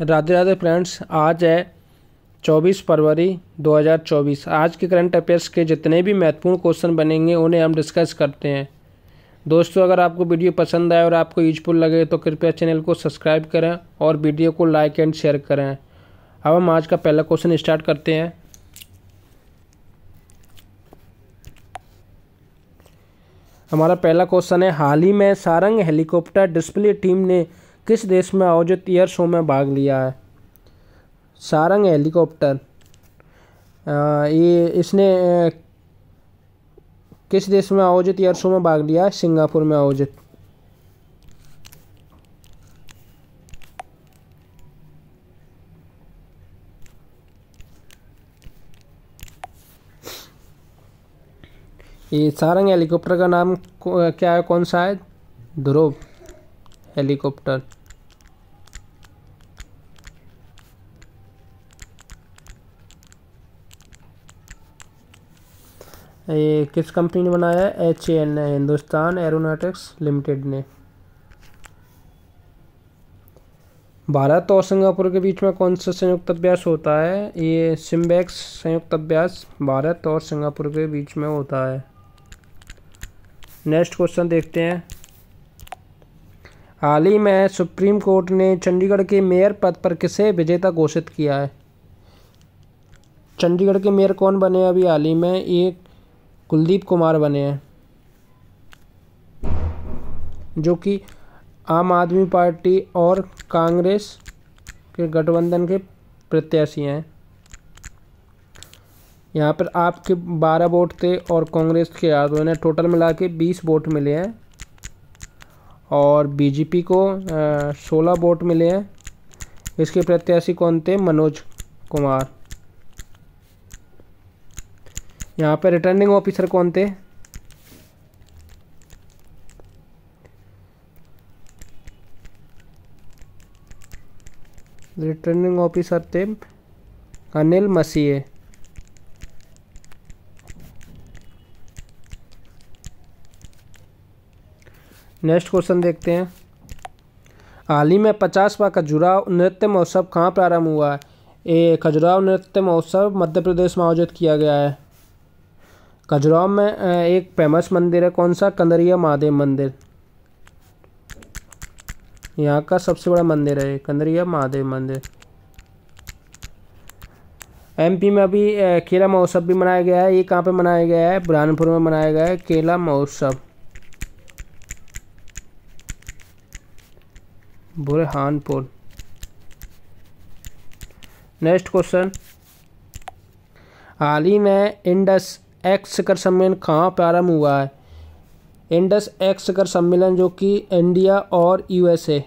Radhe Radhe friends आज है 24 फरवरी 2024 आज के करंट अफेयर्स के जितने भी महत्वपूर्ण क्वेश्चन बनेंगे उन्हें हम डिस्कस करते हैं दोस्तों अगर आपको वीडियो पसंद आए और आपको यूजफुल लगे तो कृपया चैनल को सब्सक्राइब करें और वीडियो को लाइक एंड शेयर करें अब हम आज का पहला क्वेश्चन स्टार्ट करते हैं हमारा पहला क्वेश्चन है हाल ही में सारंग हेलीकॉप्टर डिस्प्ले टीम ने किस देश में आयोजित एयर शो में भाग लिया है सारंग हेलीकॉप्टर ये इसने किस देश में आयोजित एयर शो में भाग लिया है सिंगापुर में आयोजित ये सारंग हेलीकॉप्टर का नाम क्या है कौन सा है ध्रुव हेलीकॉप्टर ये किस कंपनी ने बनाया है H N A Hindustan Aeronautics Limited ने भारत और सिंगापुर के बीच में कौन सा संयुक्त अभ्यास होता है ये सिम्बैक्स संयुक्त अभ्यास भारत और सिंगापुर के बीच में होता है नेक्स्ट क्वेश्चन देखते हैं हाल ही में सुप्रीम कोर्ट ने चंडीगढ़ के मेयर पद पर किसे विजेता घोषित किया है चंडीगढ़ के मेयर कौन बने अभी हाल ही में ये कुलदीप कुमार बने हैं जो कि आम आदमी पार्टी और कांग्रेस के गठबंधन के प्रत्याशी हैं यहाँ पर आपके बारह वोट थे और कांग्रेस के याद उन्हें टोटल मिला के बीस वोट मिले हैं और बीजेपी को सोलह वोट मिले हैं इसके प्रत्याशी कौन थे मनोज कुमार यहाँ पे रिटर्निंग ऑफिसर कौन थे रिटर्निंग ऑफिसर थे अनिल मसीह नेक्स्ट क्वेश्चन देखते हैं हाल ही में पचासवा खजुराव नृत्य महोत्सव कहाँ प्रारंभ हुआ है ए खजुराव नृत्य महोत्सव मध्य प्रदेश में आयोजित किया गया है खजुराव में एक फेमस मंदिर है कौन सा कंदरिया महादेव मंदिर यहाँ का सबसे बड़ा मंदिर है कंदरिया महादेव मंदिर एमपी में अभी केला महोत्सव भी मनाया गया है ये कहाँ पे मनाया गया है बुरहानपुर में मनाया गया है केला महोत्सव बुरहानपुर नेक्स्ट क्वेश्चन हाल ही में इंडस एक्स शिखर सम्मेलन कहाँ प्रारंभ हुआ है इंडस एक्स शिखर सम्मेलन जो कि इंडिया और यूएसए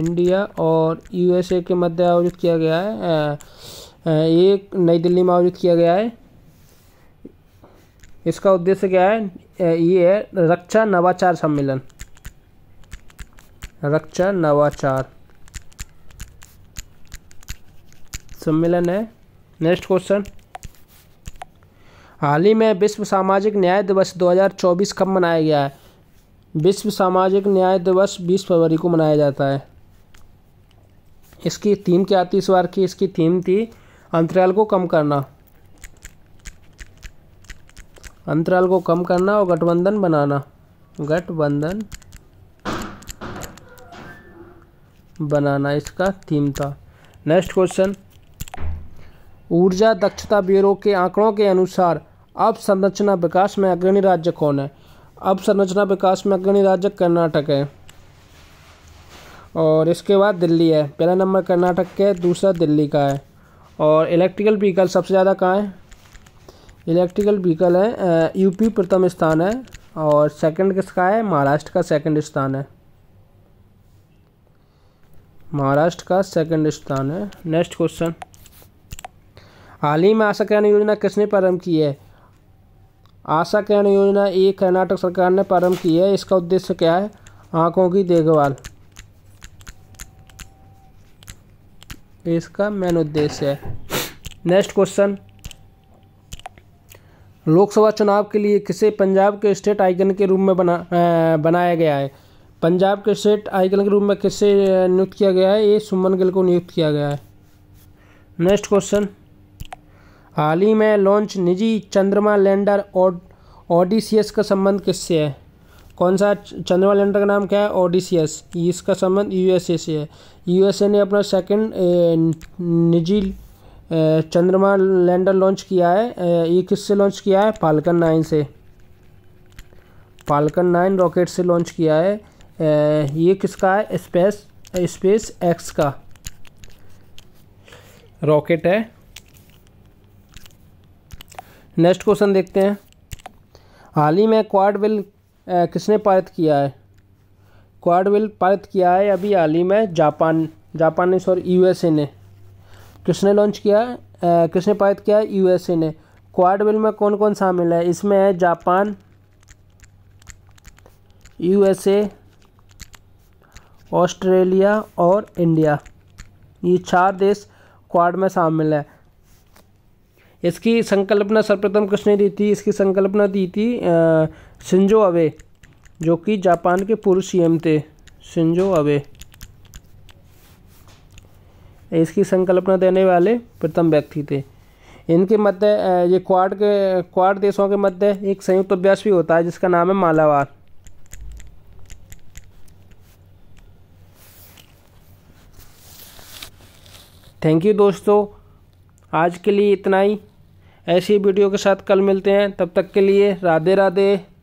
इंडिया और यूएसए के मध्य आयोजित किया गया है ये नई दिल्ली में आयोजित किया गया है इसका उद्देश्य क्या है ये है रक्षा नवाचार सम्मेलन रक्षा नवाचार सम्मेलन है नेक्स्ट क्वेश्चन हाल ही में विश्व सामाजिक न्याय दिवस 2024 कब मनाया गया है विश्व सामाजिक न्याय दिवस 20 फरवरी को मनाया जाता है इसकी थीम क्या थी इस बार की इसकी थीम थी अंतराल को कम करना अंतराल को कम करना और गठबंधन बनाना गठबंधन बनाना इसका थीम था नेक्स्ट क्वेश्चन ऊर्जा दक्षता ब्यूरो के आंकड़ों के अनुसार अब संरचना विकास में अग्रणी राज्य कौन है अब संरचना विकास में अग्रणी राज्य कर्नाटक है और इसके बाद दिल्ली है पहला नंबर कर्नाटक का है दूसरा दिल्ली का है और इलेक्ट्रिकल व्हीकल सबसे ज़्यादा कहाँ है इलेक्ट्रिकल व्हीकल है यूपी प्रथम स्थान है और सेकंड किसका है महाराष्ट्र का सेकंड स्थान है महाराष्ट्र का सेकंड स्थान है नेक्स्ट क्वेश्चन हाल ही में आशा कल्याण योजना किसने प्रारंभ की है आशा कल्याण योजना एक कर्नाटक सरकार ने प्रारंभ की है इसका उद्देश्य क्या है आंखों की देखभाल इसका मेन उद्देश्य है नेक्स्ट क्वेश्चन लोकसभा चुनाव के लिए किसे पंजाब के स्टेट आइकन के रूप में बना आ, बनाया गया है पंजाब के स्टेट आइकन के रूप में किसे नियुक्त किया गया है ये सुमन गिल को नियुक्त किया गया है नेक्स्ट क्वेश्चन हाल ही में लॉन्च निजी चंद्रमा लैंडर और ओडिसियस का संबंध किससे है कौन सा चंद्रमा लैंडर का नाम क्या है ओडिसियस इसका संबंध यूएसए से है यूएसए ने अपना सेकंड निजी चंद्रमा लैंडर लॉन्च किया है ये किससे लॉन्च किया है फाल्कन नाइन से फाल्कन नाइन रॉकेट से लॉन्च किया है ये किसका है स्पेस स्पेस एक्स का रॉकेट है नेक्स्ट क्वेश्चन देखते हैं हाल ही में क्वाड बिल किसने पारित किया है क्वाड बिल पारित किया है अभी हाल ही में जापान जापान ने सॉरी यूएसए ने किसने लॉन्च किया है किसने पारित किया है यूएसए ने क्वाड बिल में कौन कौन शामिल है इसमें है जापान यूएसए ऑस्ट्रेलिया और इंडिया ये चार देश क्वाड में शामिल है इसकी संकल्पना सर्वप्रथम किसने दी थी इसकी संकल्पना दी थी सिंजो अवे जो कि जापान के पूर्व सीएम थे सिंजो अवे इसकी संकल्पना देने वाले प्रथम व्यक्ति थे इनके मध्य ये क्वाड के क्वाड देशों के मध्य एक संयुक्त अभ्यास भी होता है जिसका नाम है मालावार थैंक यू दोस्तों आज के लिए इतना ही ऐसी वीडियो के साथ कल मिलते हैं तब तक के लिए राधे राधे